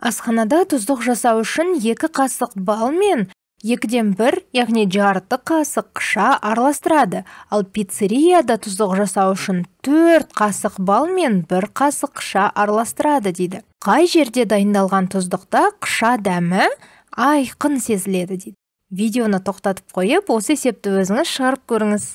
асханада тұздық жасау үшін екі қасық бал мен екіден бір яғни жарты қасық қыша араластырады ал пиццерияда тұздық жасау үшін төрт қасық бал мен бір қасық қыша араластырады дейді қай жерде дайындалған тұздықта қыша дәмі айқын сезіледі дейді видеоны тоқтатып қойып осы есепті өзіңіз шығарып көріңіз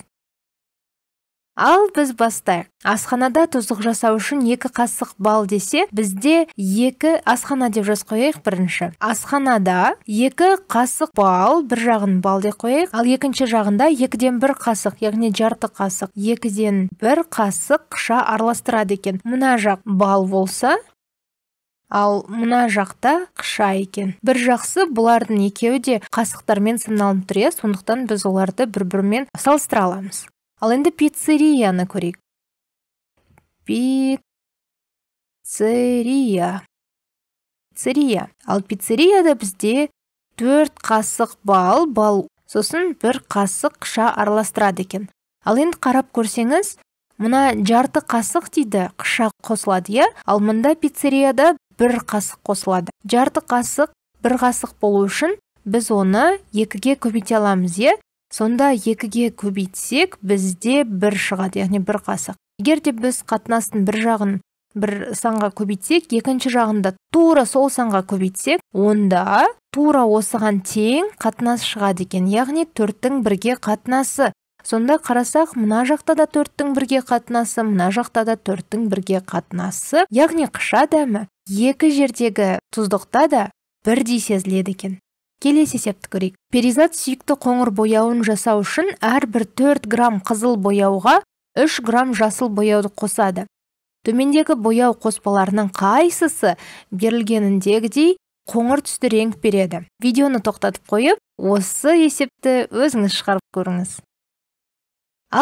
ал біз бастайық асханада тұздық жасау үшін екі қасық бал десе бізде екі асхана деп жазып қояйық бірінші асханада екі қасық бал бір жағын бал деп қояйық ал екінші жағында екіден бір қасық яғни жарты қасық екіден бір қасық қыша араластырады екен мына жақ бал болса ал мына жақта қыша екен бір жақсы бұлардың екеуі де қасықтармен сыналып тұр иә сондықтан біз оларды бір бірімен салыстыра аламыз ал енді пиццерияны көрейік пиццерия пиццерия ал пиццерияда бізде төрт қасық бал бал сосын бір қасық қыша араластырады екен ал енді қарап көрсеңіз мына жарты қасық дейді қыша қосылады иә ал мында пиццерияда бір қасық қосылады жарты қасық бір қасық болу үшін біз оны екіге көбейте аламыз иә сонда екіге көбейтсек бізде бір шығады яғни бір қасық егер де біз қатынастың бір жағын бір санға көбейтсек екінші жағында тура сол санға көбейтсек онда тура осыған тең қатынас шығады екен яғни төрттің бірге қатынасы сонда қарасақ мына жақта да төрттің бірге қатынасы мына жақта да төрттің бірге қатынасы яғни қыша дәмі екі жердегі тұздықта да бірдей сезіледі екен келесі есепті көрейік перизат сүйікті қоңыр бояуын жасау үшін әрбір 4 грамм қызыл бояуға 3 грамм жасыл бояуды қосады төмендегі бояу қоспаларының қайсысы берілгеніндегідей қоңыр түсті реңк береді видеоны тоқтатып қойып осы есепті өзіңіз шығарып көріңіз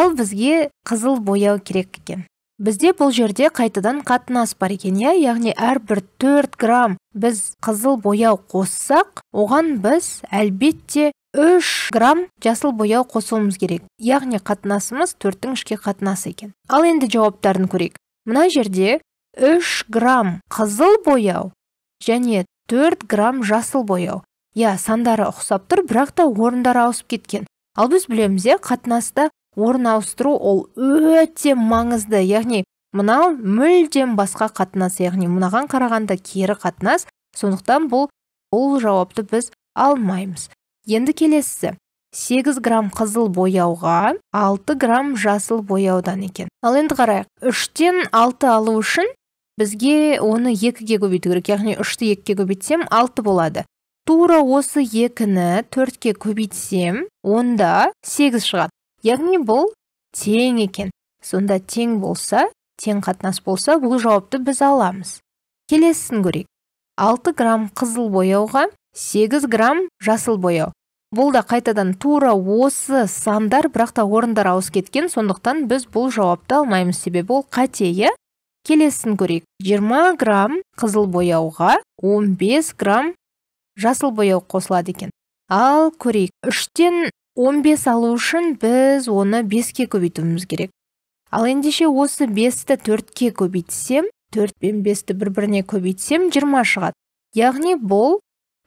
ал бізге қызыл бояу керек екен бізде бұл жерде қайтадан қатынас бар екен иә яғни әрбір 4 грамм біз қызыл бояу қоссақ оған біз әлбетте 3 грамм жасыл бояу қосуымыз керек яғни қатынасымыз 4-тің қатынасы екен ал енді жауаптарын көрейік мына жерде 3 грамм қызыл бояу және 4 грамм жасыл бояу иә сандары ұқсап тұр бірақ та орындары ауысып кеткен ал біз білеміз иә қатынаста орын ауыстыру ол өте маңызды яғни мынау мүлдем басқа қатынас яғни мынаған қарағанда кері қатынас сондықтан бұл бұл жауапты біз алмаймыз енді келесісі 8 грамм қызыл бояуға 6 грамм жасыл бояудан екен ал енді қарайық үштен 6 алу үшін бізге оны екіге көбейту керек яғни үшті екіге көбейтсем алты болады тура осы екіні төртке көбейтсем онда сегіз шығады яғни бұл тең екен сонда тең болса тең қатынас болса бұл жауапты біз аламыз келесісін көрейік 6 грамм қызыл бояуға 8 грамм жасыл бояу бұл да қайтадан тура осы сандар бірақ та орындар ауысып кеткен сондықтан біз бұл жауапты алмаймыз себебі ол қате иә келесісін көрейік 20 грамм қызыл бояуға 15 грамм жасыл бояу қосылады екен ал көрейік үштен 15 алу үшін біз оны 5-ке көбейтуіміз керек. Ал ендеше осы 5-ті 4-ке көбейтсем, 4 пен 5-ті бір-біріне көбейтсем 20 шығады. Яғни бұл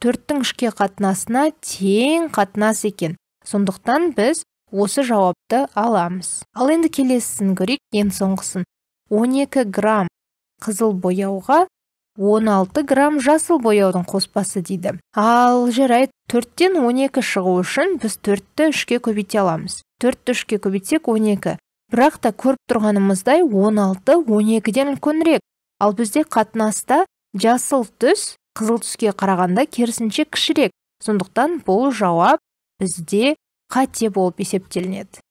4-тің ішке қатынасына тең қатынас екен. Сондықтан біз осы жауапты аламыз. Ал енді келесісін көрейік, ең соңғысын. 12 грамм қызыл бояуға 16 грамм жасыл бояудың қоспасы дейді ал жарайды төрттен 12 шығу үшін біз төртті үшке көбейте аламыз төртті үшке көбейтсек 12 бірақ та көріп тұрғанымыздай 16 12-ден үлкенірек ал бізде қатынаста жасыл түс қызыл түске қарағанда керісінше кішірек сондықтан бұл жауап бізде қате болып есептелінеді